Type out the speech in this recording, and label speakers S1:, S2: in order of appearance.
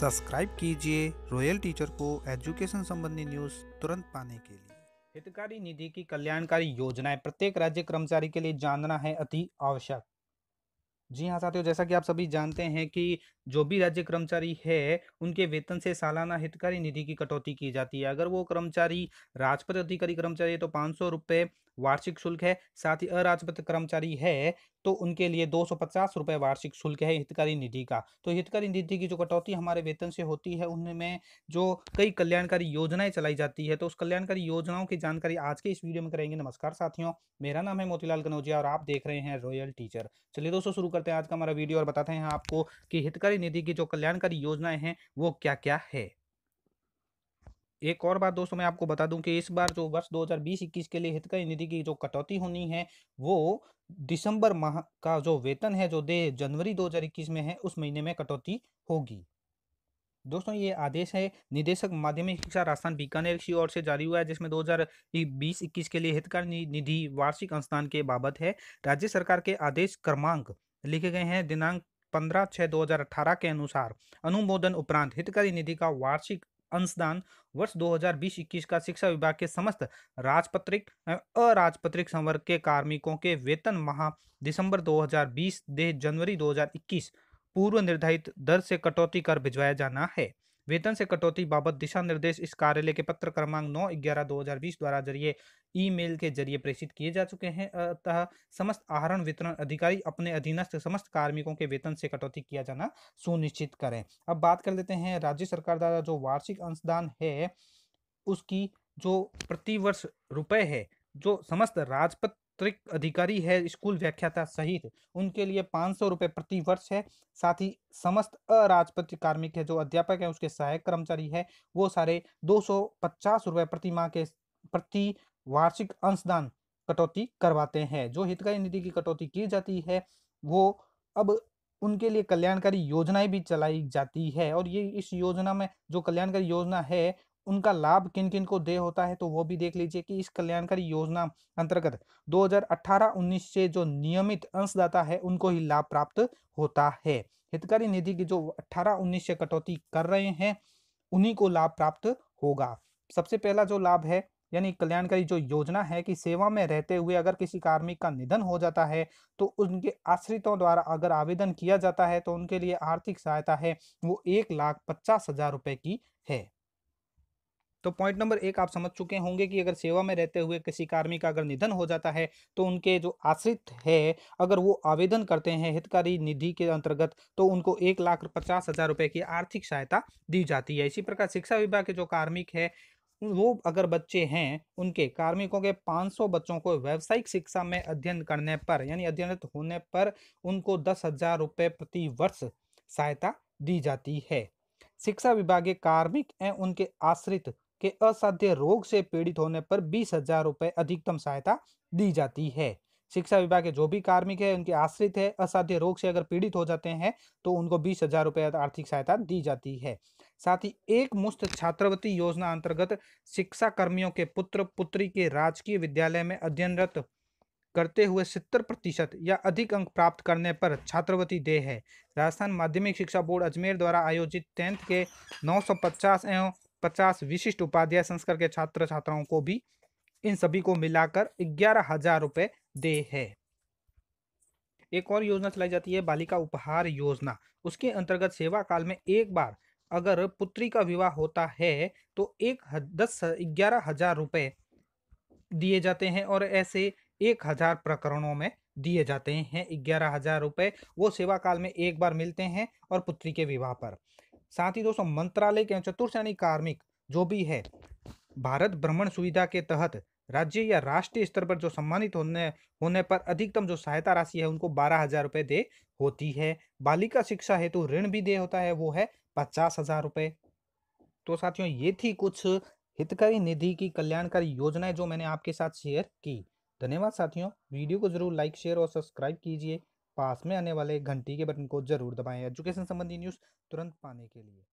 S1: subscribe कीजिए Royal Teacher को education संबंधी न्यूज तुरंत पाने के लिए हितकारी निधि की कल्याणकारी योजनाएं प्रत्येक राज्य कर्मचारी के लिए जानना है अति आवश्यक जी हाँ साथियों जैसा कि आप सभी जानते हैं कि जो भी राज्य कर्मचारी है उनके वेतन से सालाना हितकारी निधि की कटौती की जाती है अगर वो कर्मचारी राजपथ अधिकारी कर्मचारी है तो पाँच सौ रुपये वार्षिक शुल्क है साथ ही अराजपथ कर्मचारी है तो उनके लिए दो सौ पचास रुपये वार्षिक शुल्क है हितकारी निधि का तो हितकारी निधि की जो कटौती हमारे वेतन से होती है उनमें जो कई कल्याणकारी योजनाएं चलाई जाती है तो उस कल्याणकारी योजनाओं की जानकारी आज के इस वीडियो में करेंगे नमस्कार साथियों मेरा नाम है मोतीलाल कनौजिया और आप देख रहे हैं रॉयल टीचर चलिए दोस्तों शुरू करते हैं आज का हमारा वीडियो और बताते हैं आपको कि हितकारी निधि की जो कल्याणकारी योजनाएं हैं वो क्या क्या है एक और बात दोस्तों मैं आपको बता दूं कि इस बार जो वर्ष 2020-21 के लिए हितकारी निधि की जो कटौती होनी है वो दिसंबर माह का जो वेतन है जो दे जनवरी 2021 में है उस महीने में कटौती होगी दोस्तों ये आदेश है निदेशक माध्यमिक शिक्षा राजस्थान बीकानेर की ओर से जारी हुआ है जिसमें 2020-21 के लिए हितकारी निधि वार्षिक अनुष्ठान के बाबत है राज्य सरकार के आदेश क्रमांक लिखे गए हैं दिनांक पंद्रह छः 2018 के अनुसार अनुमोदन उपरांत हितकारी निधि का वार्षिक अंशदान वर्ष 2020-21 का शिक्षा विभाग के समस्त राजपत्रिक अराजपत्रिक संवर्ग के कार्मिकों के वेतन माह दिसंबर 2020 दे जनवरी 2021 पूर्व निर्धारित दर से कटौती कर भिजवाया जाना है वेतन से कटौती बाबत दिशा निर्देश इस कार्यालय के पत्र क्रमांक नौ ग्यारह दो हजार बीस द्वारा जरिए ईमेल के जरिए प्रेषित किए जा चुके हैं अतः समस्त आहरण वितरण अधिकारी अपने अधीनस्थ समस्त कार्मिकों के वेतन से कटौती किया जाना सुनिश्चित करें अब बात कर लेते हैं राज्य सरकार द्वारा जो वार्षिक अंशदान है उसकी जो प्रतिवर्ष रुपए है जो समस्त राजपथ अतिरिक्त अधिकारी है स्कूल व्याख्याता सहित उनके लिए पाँच सौ रुपये प्रति वर्ष है साथ ही समस्त अराजपत्र कार्मिक है जो अध्यापक है उसके सहायक कर्मचारी है वो सारे दो सौ पचास रुपये प्रति माह के प्रति वार्षिक अंशदान कटौती करवाते हैं जो हितकारी निधि की कटौती की जाती है वो अब उनके लिए कल्याणकारी योजनाएं भी चलाई जाती है और ये इस योजना में जो कल्याणकारी योजना है उनका लाभ किन किन को दे होता है तो वो भी देख लीजिए कि इस कल्याणकारी योजना अंतर्गत 2018-19 से जो नियमित अंशदाता है उनको ही लाभ प्राप्त होता है हितकारी निधि की जो 18-19 से कटौती कर रहे हैं उन्हीं को लाभ प्राप्त होगा सबसे पहला जो लाभ है यानी कल्याणकारी जो योजना है कि सेवा में रहते हुए अगर किसी कार्मिक का निधन हो जाता है तो उनके आश्रितों द्वारा अगर आवेदन किया जाता है तो उनके लिए आर्थिक सहायता है वो एक लाख पचास हजार रुपए की है तो पॉइंट नंबर एक आप समझ चुके होंगे कि अगर सेवा में रहते हुए किसी कार्मिक का अगर निधन हो जाता है तो उनके जो आश्रित है अगर वो आवेदन करते हैं हितकारी निधि के अंतर्गत तो उनको एक लाख पचास हज़ार रुपये की आर्थिक सहायता दी जाती है इसी प्रकार शिक्षा विभाग के जो कार्मिक है वो अगर बच्चे हैं उनके कार्मिकों के 500 बच्चों को व्यावसायिक शिक्षा में अध्ययन करने पर यानी अध्ययनरत होने पर उनको दस हजार रुपये प्रति वर्ष सहायता दी जाती है शिक्षा विभाग के कार्मिक एवं उनके आश्रित के असाध्य रोग से पीड़ित होने पर बीस हजार रुपए अधिकतम सहायता दी जाती है शिक्षा विभाग के जो भी कार्मिक है उनके आश्रित है असाध्य रोग से अगर पीड़ित हो जाते हैं तो उनको बीस हजार रुपये आर्थिक सहायता दी जाती है साथ ही एक मुफ्त छात्रवृत्ति योजना अंतर्गत शिक्षा कर्मियों के पुत्र पुत्री के राजकीय विद्यालय में अध्ययनरत करते हुए सत्तर प्रतिशत या अधिक अंक प्राप्त करने पर छात्रवृत्ति दे है राजस्थान माध्यमिक शिक्षा बोर्ड अजमेर द्वारा आयोजित टेंथ के नौ एवं पचास विशिष्ट उपाध्याय संस्कार के छात्र छात्राओं को भी इन सभी को मिलाकर ग्यारह हजार रुपए दे है एक और योजना चलाई जाती है बालिका उपहार योजना उसके अंतर्गत सेवा काल में एक बार अगर पुत्री का विवाह होता है तो एक दस ग्यारह हजार रुपए दिए जाते हैं और ऐसे एक हजार प्रकरणों में दिए जाते हैं ग्यारह हजार रुपए वो सेवा काल में एक बार मिलते हैं और पुत्री के विवाह पर साथ ही दोस्तों मंत्रालय के चतुर्थ यानी कार्मिक जो भी है भारत भ्रमण सुविधा के तहत राज्य या राष्ट्रीय स्तर पर जो सम्मानित होने होने पर अधिकतम जो सहायता राशि है उनको बारह हजार रुपये दे होती है बालिका शिक्षा हेतु तो ऋण भी दे होता है वो है पचास हजार रुपये तो साथियों ये थी कुछ हितकारी निधि की कल्याणकारी योजनाएं जो मैंने आपके साथ शेयर की धन्यवाद साथियों वीडियो को जरूर लाइक शेयर और सब्सक्राइब कीजिए पास में आने वाले घंटी के बटन को जरूर दबाएं एजुकेशन संबंधी न्यूज़ तुरंत पाने के लिए